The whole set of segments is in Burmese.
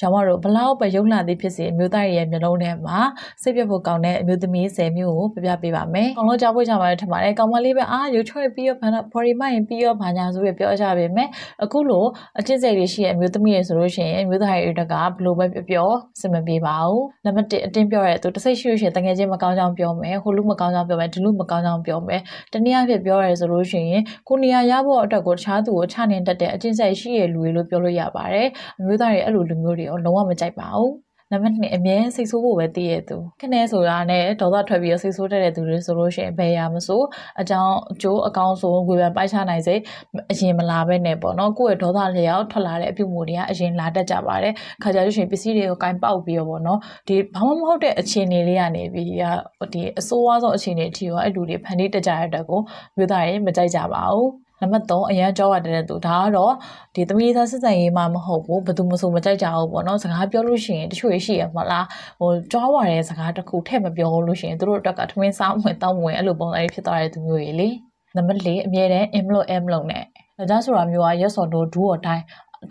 ရောင်မတို့ဘလောက်ပဲရုပ်လှသည်ဖြစ်စေအမျိုးသားရဲ့မျိုးလုံးထဲမှာစိတ်ပြတ်ဖို့ကောင်းတဲ့အမျိုးသမီး10မျိုးကိုပြပြပေးပါမယ်။ကောင်လို့ကြောက်ဖို့ကြောက်ပါတဲ့ထင်ပါတယ်။ကောင်မလေးပဲအာရုပ်ချွေးပြီးရောဘာဘော်ဒီမရင်ပြီးရောဘာညာဆိုပြီးပြောကြပါမယ်။အခုလိုအချစ်စိတ်တွေရှိတဲ့အမျိုးသမီးတွေဆိုလို့ရှိရင်အမျိုးသားရဲ့တွေကဘလို့ပဲပြောပြောစင်မပြေပါဘူး။နံပါတ်1အတင်းပြောရဲသူတစိတ်ရှိလို့ရှိရင်တကယ်ချင်းမကောင်းကြောင်းပြောမယ်။ဟိုလူမကောင်းကြောင်းပြောမယ်ဒီလူမကောင်းကြောင်းပြောမယ်။တနည်းအားဖြင့်ပြောရဲဆိုလို့ရှိရင်ကိုနေရာရဖို့အတွက်ကိုတခြားသူကိုချနေတတ်တဲ့အချင်းစိတ်ရှိရဲ့လူတွေလို့ပြောလို့ရပါတယ်။အမျိုးသားရဲ့အဲ့လိုလူမျိုးတွေပြီးတော့လုံးဝမကြိုက်ပါဘူး။နံပါတ်2အမြဲစိတ်ဆိုးဖို့ပဲတည်ရသူခနဲ့ဆိုတာနဲ့ဒေါသထွက်ပြီးတော့စိတ်ဆိုးတတ်တဲ့သူတွေဆိုလို့ရှိရင်ဘယ်ရာမဆိုအကြောင်းအကျိုးအကောင်းဆုံးဝေဖန်ပိုက်ချနိုင်စေအရင်မလာပဲနဲ့ပေါ့နော်ကိုယ့်ရဲ့ဒေါသလျောက်ထွက်လာတဲ့အပြုအမူတွေကအရင်လာတတ်ကြပါတယ်ခါကြလို့ရှိရင်ပစ္စည်းတွေကိုကင်ပေါက်ပြီးတော့ပေါ့နော်ဒီဘာမှမဟုတ်တဲ့အခြေအနေလေးကနေပြီးဒီအဆိုးဝါးဆုံးအခြေအနေအထိရောအဲ့လူတွေဖန်တီးတတ်ကြရတဲ့ကိုမျိုးသားတွေမကြိုက်ကြပါဘူးနံပါတ်3အရန်ကြောရတဲ့သူဒါကတော့ဒီသမီးသားဆက်ဆံရေးမှမဟုတ်ဘူးဘယ်သူမှဆိုမကြိုက်ကြဘူးပေါ့နော်စကားပြောလို့ရှိရင်တချို့ရှိရမလားဟိုကြောရတဲ့စကားတစ်ခုထည့်မပြောလို့ရှိရင်သူတို့အတွက်ကထမင်းစားဝင်တောင်းဝင်အဲ့လိုပုံစံတွေဖြစ်သွားတဲ့သူမျိုးတွေလေနံပါတ်4အမြဲတမ်း im လို့ am လို့နဲ့ဒါကြောင့်ဆိုတာမျိုးက yes or no do or die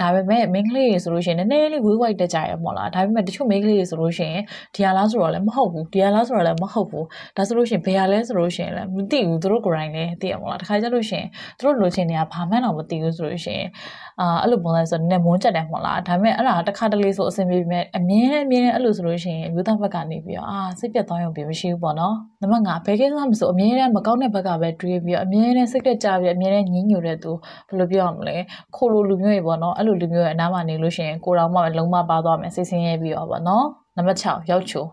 ဒါပေမဲ့မိန်းကလေးတွေဆိုလို့ရှိရင်နည်းနည်းလေးဝေးဝိုက်တက်ကြရပေါ့လားဒါပေမဲ့တချို့မိန်းကလေးတွေဆိုလို့ရှိရင်ဒီဟာလားဆိုတော့လည်းမဟုတ်ဘူးဒီဟာလားဆိုတော့လည်းမဟုတ်ဘူးဒါဆိုလို့ရှိရင်ဘယ်ဟာလဲဆိုလို့ရှိရင်လည်းမသိဘူးသူတို့ကိုယ်တိုင်လည်းသိရပေါ့လားတခါကျလို့ရှိရင်သူတို့လိုချင်နေတာဘာမှန်းတော့မသိဘူးဆိုလို့ရှိရင်အာအဲ့လိုပုံစံဆိုတော့နည်းမွန်းကြတယ်ပေါ့လားဒါပေမဲ့အဲ့ဒါတခါတလေဆိုအဆင်ပြေပြီမဲ့အမြင်နဲ့အမြင်နဲ့အဲ့လိုဆိုလို့ရှိရင်မြို့သားဘက်ကနေပြီးတော့အာစိတ်ပြတ်သွားရုံပဲမရှိဘူးပေါ့နော်နံပါတ်5ဘယ်ကိစ္စမှမဆိုအမြင်နဲ့မကောင်းတဲ့ဘက်ကပဲတွေးပြီးတော့အမြင်နဲ့စိတ်ကြကြပြီးအမြင်နဲ့ညှင်းညူတဲ့သူဘယ်လိုပြောရမလဲခိုလိုလူမျိုးတွေပေါ့နော်အဲ့လိုလူမျိုးရဲ့အနားမှာနေလို့ရှိရင်ကိုတော်မှလုံးမပါသွားမယ်စိတ်ဆင်းရဲပြီးတော့ပေါ့နော်နံပါတ်6ရောက်ချို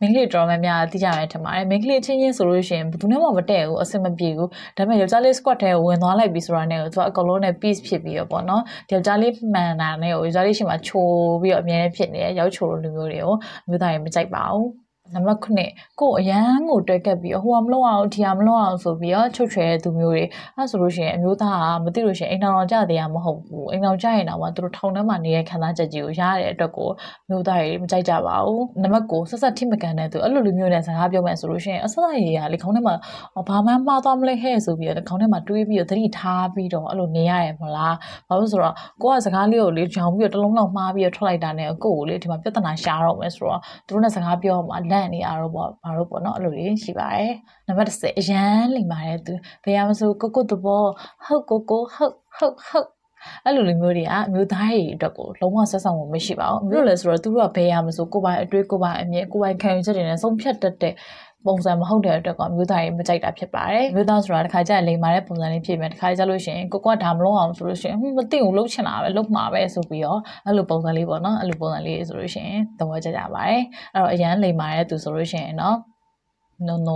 မင်းကလေးတော်မများသိကြရတယ်ထင်ပါတယ်မင်းကလေးချင်းချင်းဆိုလို့ရှိရင်ဘယ်သူနဲ့မှမတည့်ဘူးအဆင်မပြေဘူးဒါပေမဲ့ယောက်ျားလေး squat ထဲဝင်သွားလိုက်ပြီဆိုတာနဲ့သူကအကောင်လုံးနဲ့ peace ဖြစ်ပြီးတော့ပေါ့နော်ယောက်ျားလေးမှန်တာနဲ့ယောက်ျားလေးရှိမှချိုးပြီးတော့အမြဲတမ်းဖြစ်နေတယ်ရောက်ချိုးလိုလူမျိုးတွေကိုမျိုးသားတွေမကြိုက်ပါဘူးနံပါတ်9ကိုအရန်ကိုတွဲကက်ပြီးဟိုကမလုပ်အောင်ဒီကမလုပ်အောင်ဆိုပြီးတော့ချုပ်ချယ်သူမျိုးတွေအဲဆိုလို့ရှိရင်အမျိုးသားကမသိလို့ရှိရင်အိမ်တော်တော်ကြတရားမဟုတ်ဘူးအိမ်တော်ကြရင်တော့သူတို့ထောင်ထဲမှာနေတဲ့ခံစားချက်ကြီးကိုရရတဲ့အတွက်ကိုမျိုးသားတွေမကြိုက်ကြပါဘူးနံပါတ်9ဆက်ဆက်ထိမကန်တဲ့သူအဲ့လိုလူမျိုးနဲ့စကားပြောမယ်ဆိုလို့ရှိရင်အဆက်ဆက်ရေကလေခေါင်းထဲမှာဘာမှမှားသွားမလဲဟဲ့ဆိုပြီးတော့ခေါင်းထဲမှာတွေးပြီးတော့သတိထားပြီးတော့အဲ့လိုနေရတယ်မလားဘာလို့ဆိုတော့ကိုကစကားလေးကိုလေဂျောင်ပြီးတော့တလုံးလောက်မှားပြီးတော့ထွက်လိုက်တာနဲ့ကိုကိုလေဒီမှာပြဿနာရှာတော့မယ်ဆိုတော့သူတို့နဲ့စကားပြောမှာန့်နေတာတော့ပေါ့ဘာလို့ပေါ့နော်အဲ့လိုလေးရှိပါတယ်နံပါတ်10အရန်လိမ္မာတဲ့သူဘယ်ရမစို့ကိုကိုသဘောဟုတ်ကိုကိုဟုတ်ဟုတ်ဟုတ်အဲ့လိုလူမျိုးတွေကအမျိုးသားတွေအတွက်ကိုလုံးဝဆက်ဆံမှုမရှိပါဘူးမြို့လဲဆိုတော့သူတို့ကဘယ်ရမဆိုကိုပိုင်အတွေးကိုပိုင်အမြင်ကိုပိုင်ခံယူချက်တွေနဲ့ဆုံးဖြတ်တတ်တဲ့ပုံစံမဟုတ်တဲ့အတွက်ကအမျိုးသားတွေမကြိုက်တာဖြစ်ပါတယ်အမျိုးသားဆိုတာတစ်ခါကျရင်လိမ်မာတဲ့ပုံစံလေးဖြစ်မယ်တစ်ခါကျလို့ရှိရင်ကိုကဒါမလုံးအောင်ဆိုလို့ရှိရင်မသိဘူးလှုပ်ချင်တာပဲလှုပ်မှာပဲဆိုပြီးတော့အဲ့လိုပုံစံလေးပေါ့နော်အဲ့လိုပုံစံလေးဆိုလို့ရှိရင်သဘောကျကြပါတယ်အဲ့တော့အရန်လိမ်မာတဲ့သူဆိုလို့ရှိရင်နော် no no